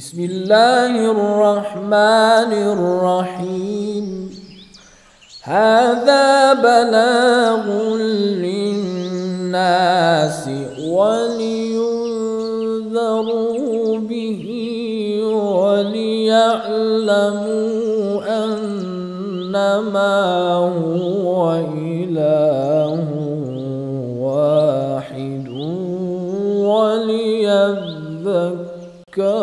بسم الله الرحمن الرحيم هذا بلاغ للناس ولينذروا به وليعلموا أنما هو إله واحد وليذكر ذكر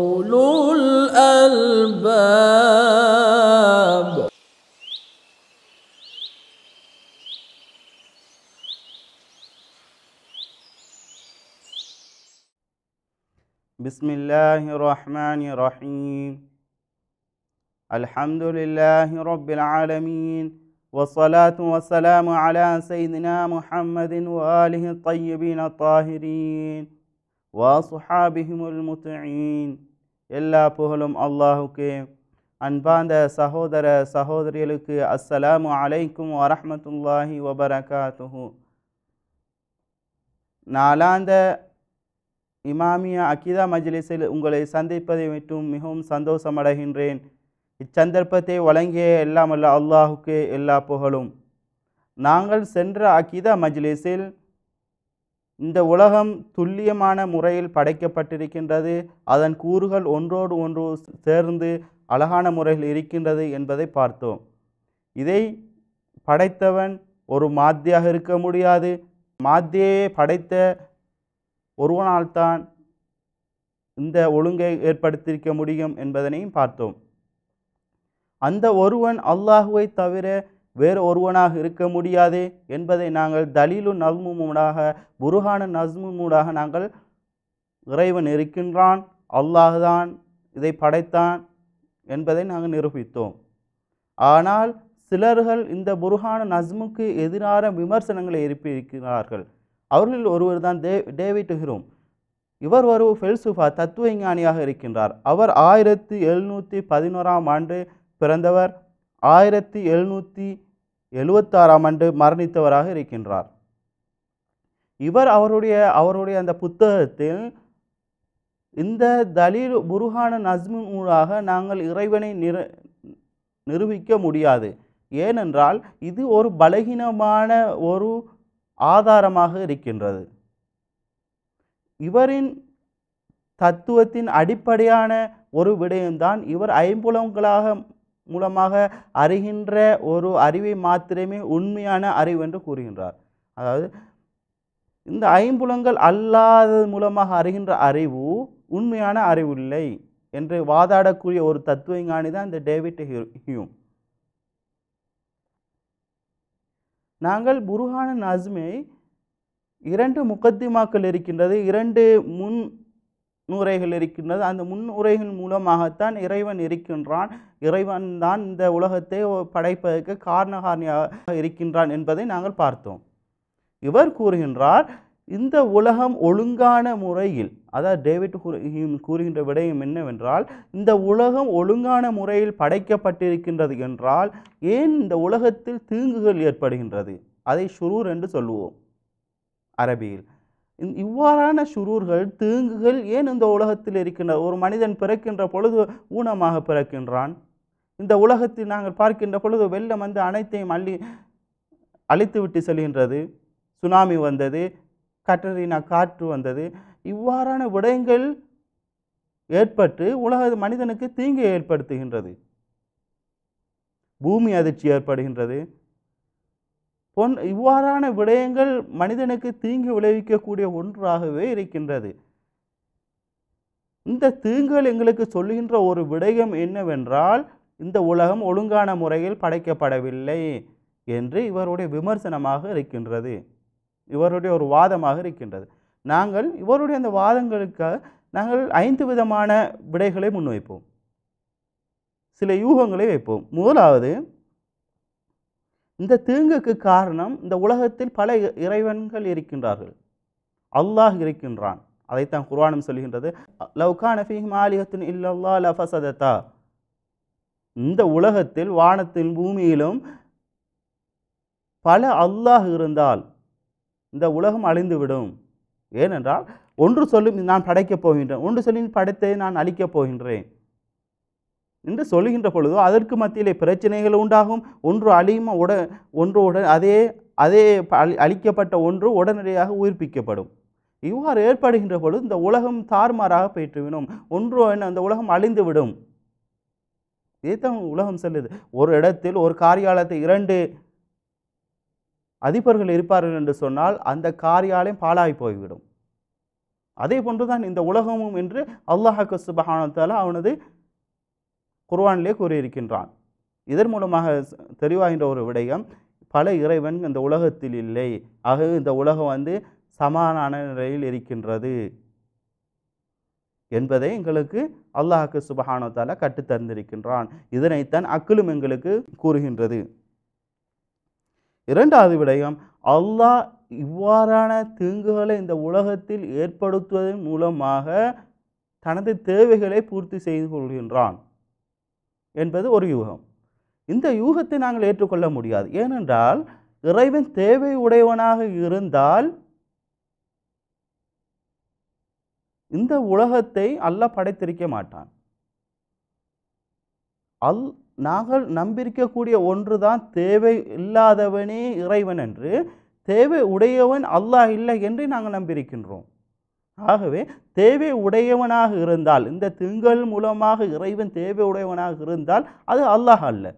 أولو الألباب بسم الله الرحمن الرحيم الحمد لله رب العالمين والصلاة والسلام على سيدنا محمد وآله الطيبين الطاهرين வாசுஹாபிஹிமுல் முத்தீன் எல்லா புகழும் அல்லாஹுக்கு அன்பாந்த சகோதர சகோதரிகளுக்கு அஸ்ஸலாமு அலைக்கும் வரமத்துல்லாஹி வபரகாத்துஹு நாலாந்த இமாமியா அகிதா மஜ்லிஸில் உங்களை சந்திப்பதை மட்டும் மிகவும் சந்தோஷமடைகின்றேன் இச்சந்தர்ப்பத்தை வழங்கிய எல்லாமல்ல அல்லாஹுக்கு எல்லா புகழும் நாங்கள் சென்ற அகிதா மஜ்லிஸில் இந்த உலகம் துல்லியமான முறையில் படைக்கப்பட்டிருக்கின்றது அதன் கூறுகள் ஒன்றோடு ஒன்று சேர்ந்து அழகான முறையில் இருக்கின்றது என்பதை பார்த்தோம் இதை படைத்தவன் ஒரு மாத்தியாக இருக்க முடியாது மாத்தியே படைத்த ஒருவனால்தான் இந்த ஒழுங்கை ஏற்படுத்தியிருக்க முடியும் என்பதனையும் பார்த்தோம் அந்த ஒருவன் அல்லாஹுவை தவிர வேறு ஒருவனாக இருக்க முடியாது என்பதை நாங்கள் தலீலு மூடாக புருஹான மூடாக நாங்கள் இறைவன் இருக்கின்றான் அல்லாஹான் இதை படைத்தான் என்பதை நாங்கள் நிரூபித்தோம் ஆனால் சிலர்கள் இந்த புருஹான நஸ்முக்கு எதிரான விமர்சனங்களை எழுப்பியிருக்கிறார்கள் அவர்களில் ஒருவர் தான் டே டேவிட் ஹிரோம் இவர் ஒரு ஃபெல்சுஃபா தத்துவஞானியாக இருக்கின்றார் அவர் ஆயிரத்தி எழுநூற்றி பதினோராம் ஆண்டு பிறந்தவர் ஆயிரத்தி எழுநூற்றி எழுவத்தாறாம் ஆண்டு மரணித்தவராக இருக்கின்றார் இவர் அவருடைய அவருடைய அந்த புத்தகத்தில் இந்த தலீல் முருகான நஸ்மின் ஊழாக நாங்கள் இறைவனை நிர நிரூபிக்க முடியாது ஏனென்றால் இது ஒரு பலகீனமான ஒரு ஆதாரமாக இருக்கின்றது இவரின் தத்துவத்தின் அடிப்படையான ஒரு விடயம்தான் இவர் ஐம்புலங்களாக மூலமாக அறிகின்ற ஒரு அறிவை மாத்திரமே உண்மையான அறிவு என்று கூறுகின்றார் அதாவது இந்த ஐம்புலங்கள் அல்லாதது மூலமாக அறிகின்ற அறிவு உண்மையான அறிவு இல்லை என்று வாதாடக்கூடிய ஒரு தத்துவஞானி தான் இந்த டேவிட் ஹியூம் நாங்கள் புருஹான நஸ்மை இரண்டு முக்கத்திமாக்கள் இருக்கின்றது இரண்டு முன் முன்னுரைகள் இருக்கின்றது அந்த முன்னுரைகள் மூலமாகத்தான் இறைவன் இருக்கின்றான் இறைவன் தான் இந்த உலகத்தை படைப்பதற்கு காரணகாரணியாக இருக்கின்றான் என்பதை நாங்கள் பார்த்தோம் இவர் கூறுகின்றார் இந்த உலகம் ஒழுங்கான முறையில் அதாவது டேவிட் கூறுகின்ற விடயம் என்னவென்றால் இந்த உலகம் ஒழுங்கான முறையில் படைக்கப்பட்டிருக்கின்றது என்றால் ஏன் இந்த உலகத்தில் தீங்குகள் ஏற்படுகின்றது அதை சுரூர் என்று சொல்லுவோம் அரபியில் இவ்வாறான சுரூர்கள் தீங்குகள் ஏன் இந்த உலகத்தில் இருக்கின்ற ஒரு மனிதன் பிறக்கின்ற பொழுது ஊனமாக பிறக்கின்றான் இந்த உலகத்தில் நாங்கள் பார்க்கின்ற பொழுது வெள்ளம் வந்து அனைத்தையும் அள்ளி அழித்துவிட்டு செல்கின்றது சுனாமி வந்தது கட்டரினா காற்று வந்தது இவ்வாறான விடயங்கள் ஏற்பட்டு உலக மனிதனுக்கு தீங்கை ஏற்படுத்துகின்றது பூமி அதிர்ச்சி ஏற்படுகின்றது பொன் இவ்வாறான விடயங்கள் மனிதனுக்கு தீங்கு விளைவிக்கக்கூடிய ஒன்றாகவே இருக்கின்றது இந்த தீங்குகள் எங்களுக்கு சொல்லுகின்ற ஒரு விடயம் என்னவென்றால் இந்த உலகம் ஒழுங்கான முறையில் படைக்கப்படவில்லை என்று இவருடைய விமர்சனமாக இருக்கின்றது இவருடைய ஒரு வாதமாக இருக்கின்றது நாங்கள் இவருடைய அந்த வாதங்களுக்காக நாங்கள் ஐந்து விதமான விடைகளை முன்வைப்போம் சில யூகங்களை வைப்போம் முதலாவது இந்த தீங்குக்கு காரணம் இந்த உலகத்தில் பல இறைவன்கள் இருக்கின்றார்கள் அல்லாஹ் இருக்கின்றான் அதைத்தான் குர்வானம் சொல்கின்றது லவ்கா நஃபீஹிம் ஆலிஹத்தின் இல்லல்லா லஃபசதத்தா இந்த உலகத்தில் வானத்தின் பூமியிலும் பல அல்லாஹ் இருந்தால் இந்த உலகம் அழிந்துவிடும் ஏனென்றால் ஒன்று சொல்லும் நான் படைக்கப் போகின்றேன் ஒன்று சொல்லி படைத்ததை நான் அழிக்கப் போகின்றேன் என்று சொல்லுகின்ற பொழுதோ அதற்கு மத்தியிலே பிரச்சனைகள் உண்டாகும் ஒன்று அழியும் உட உடன் அதே அதே அழி அழிக்கப்பட்ட ஒன்று உடனடியாக உயிர்ப்பிக்கப்படும் இவ்வாறு ஏற்படுகின்ற பொழுது இந்த உலகம் தாறுமாறாக போயிட்டுவிடும் ஒன்று என்ன அந்த உலகம் அழிந்துவிடும் இதைத்தான் உலகம் செல்லுது ஒரு இடத்தில் ஒரு காரியாலயத்தை இரண்டு அதிபர்கள் இருப்பார்கள் என்று சொன்னால் அந்த காரியாலயம் பாலாகி போய்விடும் அதே போன்றுதான் இந்த உலகமும் என்று அல்லாஹாக்கு சுபஹானத்தால் அவனது குர்வானிலே கூறியிருக்கின்றான் இதன் மூலமாக தெளிவாகின்ற ஒரு விடயம் பல இறைவன் இந்த உலகத்தில் இல்லை ஆகவே இந்த உலகம் வந்து சமானான நிலையில் இருக்கின்றது என்பதை எங்களுக்கு அல்லாஹுக்கு சுபஹானத்தால கற்றுத்தந்திருக்கின்றான் இதனைத்தான் அக்கிலும் எங்களுக்கு கூறுகின்றது இரண்டாவது விடயம் அல்லாஹ் இவ்வாறான தீங்குகளை இந்த உலகத்தில் ஏற்படுத்துவதன் மூலமாக தனது தேவைகளை பூர்த்தி செய்து கொள்கின்றான் என்பது ஒரு யூகம் இந்த யூகத்தை நாங்கள் ஏற்றுக்கொள்ள முடியாது ஏனென்றால் இறைவன் தேவை உடையவனாக இருந்தால் இந்த உலகத்தை அல்ல படைத்திருக்க மாட்டான் அல் நாங்கள் நம்பிருக்கக்கூடிய ஒன்றுதான் தேவை இல்லாதவனே இறைவன் என்று தேவை உடையவன் அல்லாஹ் இல்லை என்று நாங்கள் நம்பியிருக்கின்றோம் ஆகவே தேவை உடையவனாக இருந்தால் இந்த திங்கள் மூலமாக இறைவன் தேவை உடையவனாக இருந்தால் அது அல்லாஹ் அல்ல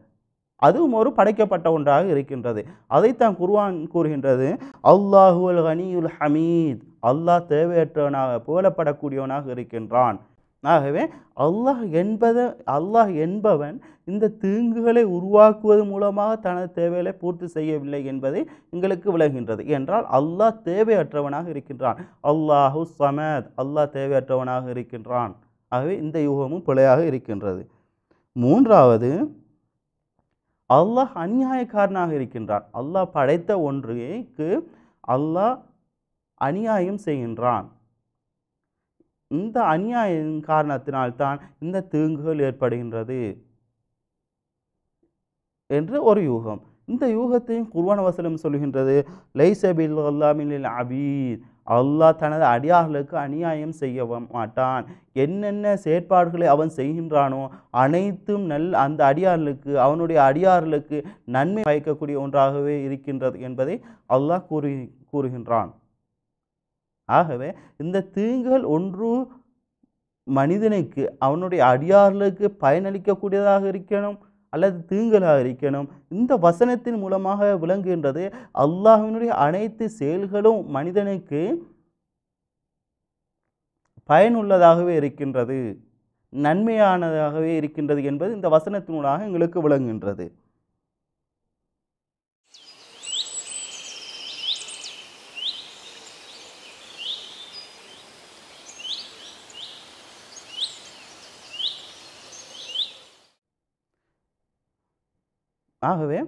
அதுவும் ஒரு படைக்கப்பட்ட ஒன்றாக இருக்கின்றது அதைத்தான் குருவான் கூறுகின்றது அல்லாஹுல் ஹனியுல் ஹமீத் அல்லாஹ் தேவையற்றவனாக புகழப்படக்கூடியவனாக இருக்கின்றான் ஆகவே அல்லாஹ் என்பத அல்லாஹ் என்பவன் இந்த தீங்குகளை உருவாக்குவது மூலமாக தனது தேவைகளை பூர்த்தி செய்யவில்லை என்பதை எங்களுக்கு விளங்குகின்றது என்றால் அல்லாஹ் தேவையற்றவனாக இருக்கின்றான் அல்லாஹு சமத் அல்லாஹ் தேவையற்றவனாக இருக்கின்றான் ஆகவே இந்த யூகமும் பிழையாக இருக்கின்றது மூன்றாவது அல்லாஹ் அநியாயக்காரனாக இருக்கின்றான் அல்லாஹ் படைத்த ஒன்றுக்கு அல்லாஹ் அநியாயம் செய்கின்றான் இந்த அநியாய காரணத்தினால்தான் இந்த தீங்குகள் ஏற்படுகின்றது என்று ஒரு யூகம் இந்த யூகத்தையும் குர்வான் வசலம் சொல்கின்றது லைசபில் அல்லாமில் அபீர் அல்லாஹ் தனது அடியார்களுக்கு அநியாயம் செய்ய மாட்டான் என்னென்ன செயற்பாடுகளை அவன் செய்கின்றானோ அனைத்தும் நல் அந்த அடியார்களுக்கு அவனுடைய அடியார்களுக்கு நன்மை பயக்கக்கூடிய ஒன்றாகவே இருக்கின்றது என்பதை அல்லாஹ் கூறு கூறுகின்றான் ஆகவே இந்த தீங்குகள் ஒன்று மனிதனுக்கு அவனுடைய அடியார்களுக்கு பயனளிக்கக்கூடியதாக இருக்கணும் அல்லது தீங்கலாக இருக்கணும் இந்த வசனத்தின் மூலமாக விளங்குகின்றது அல்லாஹினுடைய அனைத்து செயல்களும் மனிதனுக்கு பயனுள்ளதாகவே இருக்கின்றது நன்மையானதாகவே இருக்கின்றது என்பது இந்த வசனத்தினூடாக எங்களுக்கு விளங்குகின்றது ஆகவே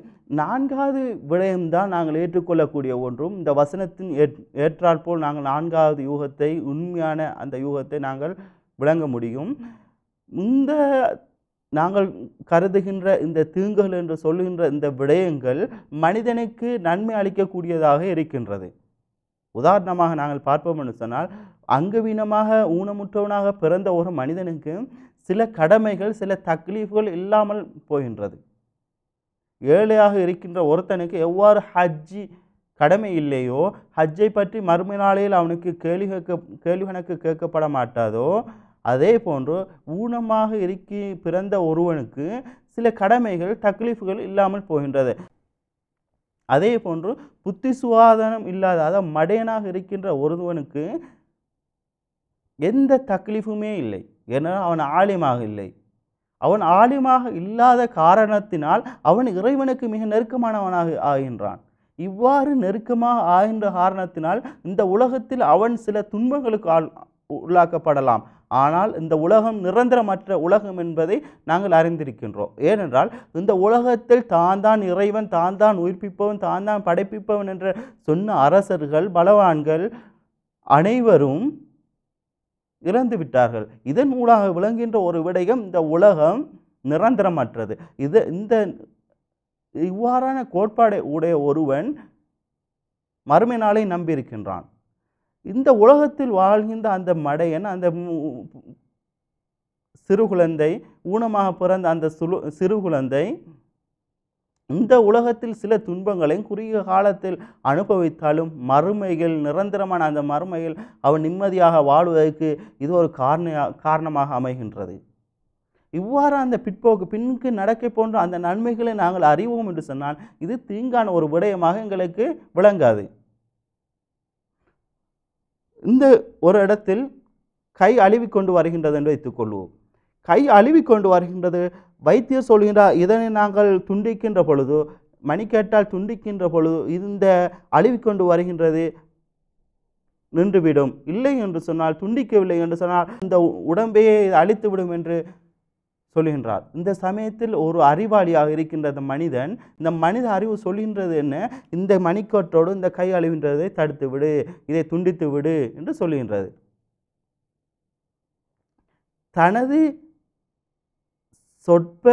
நான்காவது விடயம்தான் நாங்கள் ஏற்றுக்கொள்ளக்கூடிய ஒன்றும் இந்த வசனத்தின் ஏற்றாற் போல் நாங்கள் நான்காவது யூகத்தை உண்மையான அந்த யூகத்தை நாங்கள் விளங்க முடியும் இந்த நாங்கள் கருதுகின்ற இந்த தீங்குகள் என்று சொல்லுகின்ற இந்த விடயங்கள் மனிதனுக்கு நன்மை அளிக்கக்கூடியதாக இருக்கின்றது உதாரணமாக நாங்கள் பார்ப்போம் என்று சொன்னால் அங்கவீனமாக ஊனமுற்றவனாக பிறந்த ஒரு மனிதனுக்கு சில கடமைகள் சில தக்லீஃபுகள் இல்லாமல் போகின்றது ஏழையாக இருக்கின்ற ஒருத்தனுக்கு எவ்வாறு ஹஜ்ஜி கடமை இல்லையோ ஹஜ்ஜை பற்றி மறுமை நாளையில் அவனுக்கு கேள்வி கேட்க கேள்வி கணக்கு கேட்கப்பட மாட்டாதோ அதே போன்று ஊனமாக இருக்கி பிறந்த ஒருவனுக்கு சில கடமைகள் தக்லீஃபுகள் இல்லாமல் போகின்றது அதே போன்று புத்தி சுவாதனம் இல்லாத அதாவது மடையனாக இருக்கின்ற ஒருவனுக்கு எந்த தக்லீஃபுமே இல்லை ஏன்னா அவன் ஆலயமாக இல்லை அவன் ஆலிமாக இல்லாத காரணத்தினால் அவன் இறைவனுக்கு மிக நெருக்கமானவனாக ஆகின்றான் இவ்வாறு நெருக்கமாக ஆகின்ற காரணத்தினால் இந்த உலகத்தில் அவன் சில துன்பங்களுக்கு ஆள் உள்ளாக்கப்படலாம் ஆனால் இந்த உலகம் நிரந்தரமற்ற உலகம் என்பதை நாங்கள் அறிந்திருக்கின்றோம் ஏனென்றால் இந்த உலகத்தில் தான் தான் இறைவன் தான் தான் உயிர்ப்பிப்பவன் தான் தான் படைப்பிப்பவன் என்ற சொன்ன அரசர்கள் பலவான்கள் அனைவரும் இறந்து விட்டார்கள் இதன் மூலாக விளங்குகின்ற ஒரு விடயம் இந்த உலகம் நிரந்தரமற்றது இது இந்த இவ்வாறான கோட்பாடை உடைய ஒருவன் மறுமை நாளை நம்பியிருக்கின்றான் இந்த உலகத்தில் வாழ்கின்ற அந்த மடையன் அந்த சிறு குழந்தை ஊனமாக பிறந்த அந்த சுழு சிறு குழந்தை இந்த உலகத்தில் சில துன்பங்களையும் குறுகிய காலத்தில் அனுபவித்தாலும் மறுமைகள் நிரந்தரமான அந்த மறுமையில் அவன் நிம்மதியாக வாழ்வதற்கு இது ஒரு காரண காரணமாக அமைகின்றது இவ்வாறு அந்த பிற்போக்கு பின்னுக்கு நடக்க போன்ற அந்த நன்மைகளை நாங்கள் அறிவோம் என்று சொன்னால் இது தீங்கான ஒரு விடயமாக எங்களுக்கு விளங்காது இந்த ஒரு இடத்தில் கை அழுவிக்கொண்டு வருகின்றது என்று கொள்வோம் கை அழுவிக்கொண்டு வருகின்றது வைத்தியர் சொல்கின்றார் இதனை நாங்கள் துண்டிக்கின்ற பொழுது கேட்டால் துண்டிக்கின்ற பொழுது இந்த அழுவிக்கொண்டு வருகின்றது நின்றுவிடும் இல்லை என்று சொன்னால் துண்டிக்கவில்லை என்று சொன்னால் இந்த உடம்பையே அழித்துவிடும் என்று சொல்கின்றார் இந்த சமயத்தில் ஒரு அறிவாளியாக இருக்கின்ற மனிதன் இந்த மனித அறிவு சொல்கின்றது என்ன இந்த மணிக்கோட்டோடு இந்த கை அழிவின்றதை தடுத்து விடு இதை துண்டித்து விடு என்று சொல்கின்றது தனது சொற்ப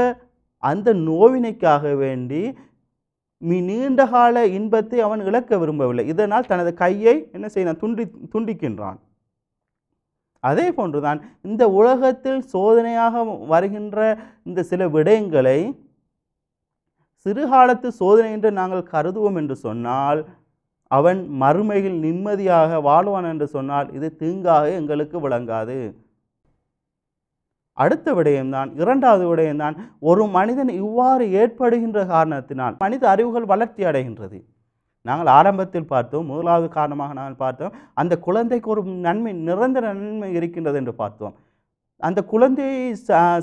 அந்த நோவினைக்காக வேண்டி மீ நீண்டகால இன்பத்தை அவன் இழக்க விரும்பவில்லை இதனால் தனது கையை என்ன செய்ய துண்டி துண்டிக்கின்றான் அதே போன்றுதான் இந்த உலகத்தில் சோதனையாக வருகின்ற இந்த சில விடயங்களை சிறுகாலத்து சோதனை என்று நாங்கள் கருதுவோம் என்று சொன்னால் அவன் மறுமையில் நிம்மதியாக வாழ்வான் என்று சொன்னால் இது தீங்காக எங்களுக்கு விளங்காது அடுத்த விடயம்தான் இரண்டாவது விடயம்தான் ஒரு மனிதன் இவ்வாறு ஏற்படுகின்ற காரணத்தினால் மனித அறிவுகள் வளர்ச்சி அடைகின்றது நாங்கள் ஆரம்பத்தில் பார்த்தோம் முதலாவது காரணமாக நாங்கள் பார்த்தோம் அந்த குழந்தைக்கு ஒரு நன்மை நிரந்தர நன்மை இருக்கின்றது என்று பார்த்தோம் அந்த குழந்தையை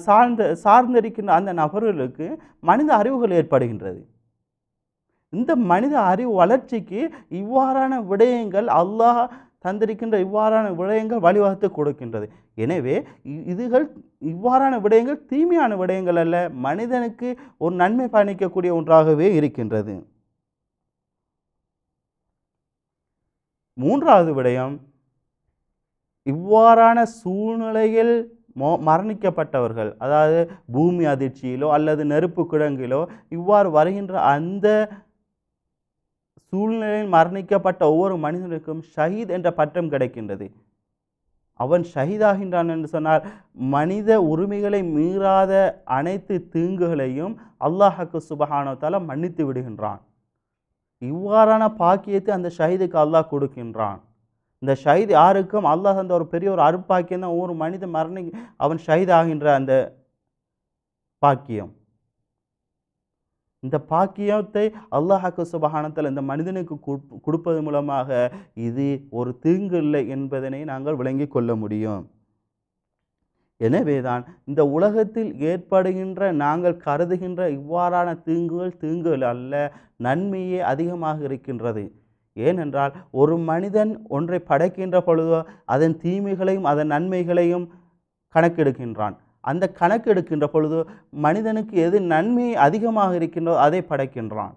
சார்ந்த சார்ந்திருக்கின்ற அந்த நபர்களுக்கு மனித அறிவுகள் ஏற்படுகின்றது இந்த மனித அறிவு வளர்ச்சிக்கு இவ்வாறான விடயங்கள் அல்லாஹ் தந்திருக்கின்ற இவ்வாறான விடயங்கள் வழிவகுத்து கொடுக்கின்றது எனவே இதுகள் இவ்வாறான விடயங்கள் தீமையான விடயங்கள் அல்ல மனிதனுக்கு ஒரு நன்மை பயணிக்கக்கூடிய ஒன்றாகவே இருக்கின்றது மூன்றாவது விடயம் இவ்வாறான சூழ்நிலையில் மோ மரணிக்கப்பட்டவர்கள் அதாவது பூமி அதிர்ச்சியிலோ அல்லது நெருப்பு கிழங்கிலோ இவ்வாறு வருகின்ற அந்த சூழ்நிலையில் மரணிக்கப்பட்ட ஒவ்வொரு மனிதனுக்கும் ஷஹீத் என்ற பட்டம் கிடைக்கின்றது அவன் ஷஹீதாகின்றான் என்று சொன்னால் மனித உரிமைகளை மீறாத அனைத்து தீங்குகளையும் அல்லாஹக்கு சுபஹானத்தால் மன்னித்து விடுகின்றான் இவ்வாறான பாக்கியத்தை அந்த ஷஹீதுக்கு அல்லாஹ் கொடுக்கின்றான் இந்த ஷஹீத் யாருக்கும் அல்லாஹ் அந்த ஒரு பெரிய ஒரு அருப்பாக்கியம் தான் ஒவ்வொரு மனித மரணி அவன் ஷஹீதாகின்ற அந்த பாக்கியம் இந்த பாக்கியத்தை அல்லாஹாக்கு சுபகானத்தில் இந்த மனிதனுக்கு கொடுப்பது மூலமாக இது ஒரு தீங்கு இல்லை என்பதனை நாங்கள் விளங்கி கொள்ள முடியும் எனவேதான் இந்த உலகத்தில் ஏற்படுகின்ற நாங்கள் கருதுகின்ற இவ்வாறான தீங்குகள் தீங்குகள் அல்ல நன்மையே அதிகமாக இருக்கின்றது ஏனென்றால் ஒரு மனிதன் ஒன்றை படைக்கின்ற பொழுதோ அதன் தீமைகளையும் அதன் நன்மைகளையும் கணக்கெடுக்கின்றான் அந்த கணக்கு எடுக்கின்ற பொழுது மனிதனுக்கு எது நன்மை அதிகமாக இருக்கின்றோ அதை படைக்கின்றான்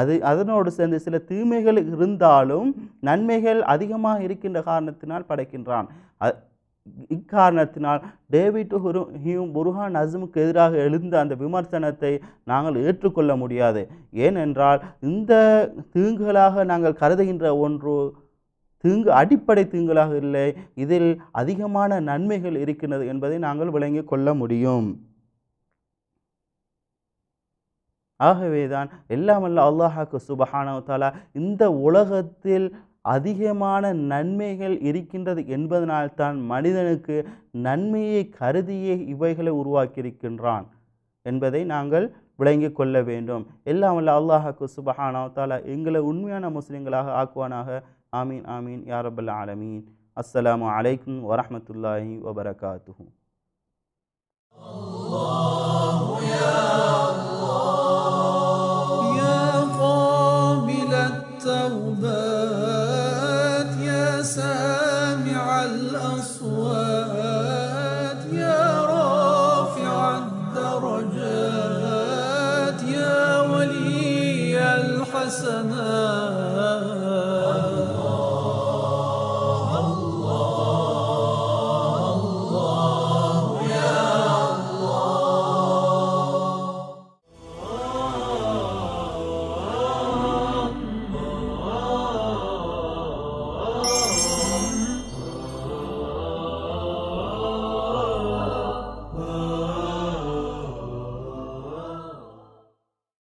அது அதனோடு சேர்ந்து சில தீமைகள் இருந்தாலும் நன்மைகள் அதிகமாக இருக்கின்ற காரணத்தினால் படைக்கின்றான் இக்காரணத்தினால் டேவிட் ஹுரு ஹியூம் புருஹான் அசுமுக்கு எதிராக எழுந்த அந்த விமர்சனத்தை நாங்கள் ஏற்றுக்கொள்ள முடியாது ஏனென்றால் இந்த தீங்குகளாக நாங்கள் கருதுகின்ற ஒன்று தீங்கு அடிப்படை தீங்குகளாக இல்லை இதில் அதிகமான நன்மைகள் இருக்கிறது என்பதை நாங்கள் விளங்கி கொள்ள முடியும் ஆகவேதான் எல்லாமல்ல அல்லாஹாக்கு சுபஹானவத்தால இந்த உலகத்தில் அதிகமான நன்மைகள் இருக்கின்றது என்பதனால்தான் மனிதனுக்கு நன்மையை கருதியே இவைகளை உருவாக்கியிருக்கின்றான் என்பதை நாங்கள் விளங்கி கொள்ள வேண்டும் எல்லாம் வல்ல அல்லாஹாக்கு சுபஹானவத்தால எங்களை உண்மையான முஸ்லீம்களாக ஆக்குவானாக آمين آمين يا رب العالمين السلام عليكم ورحمة الله وبركاته الله يا الله يا قابل التوبات يا سامع الأصوات يا رافع الدرجات يا ولي الحسنات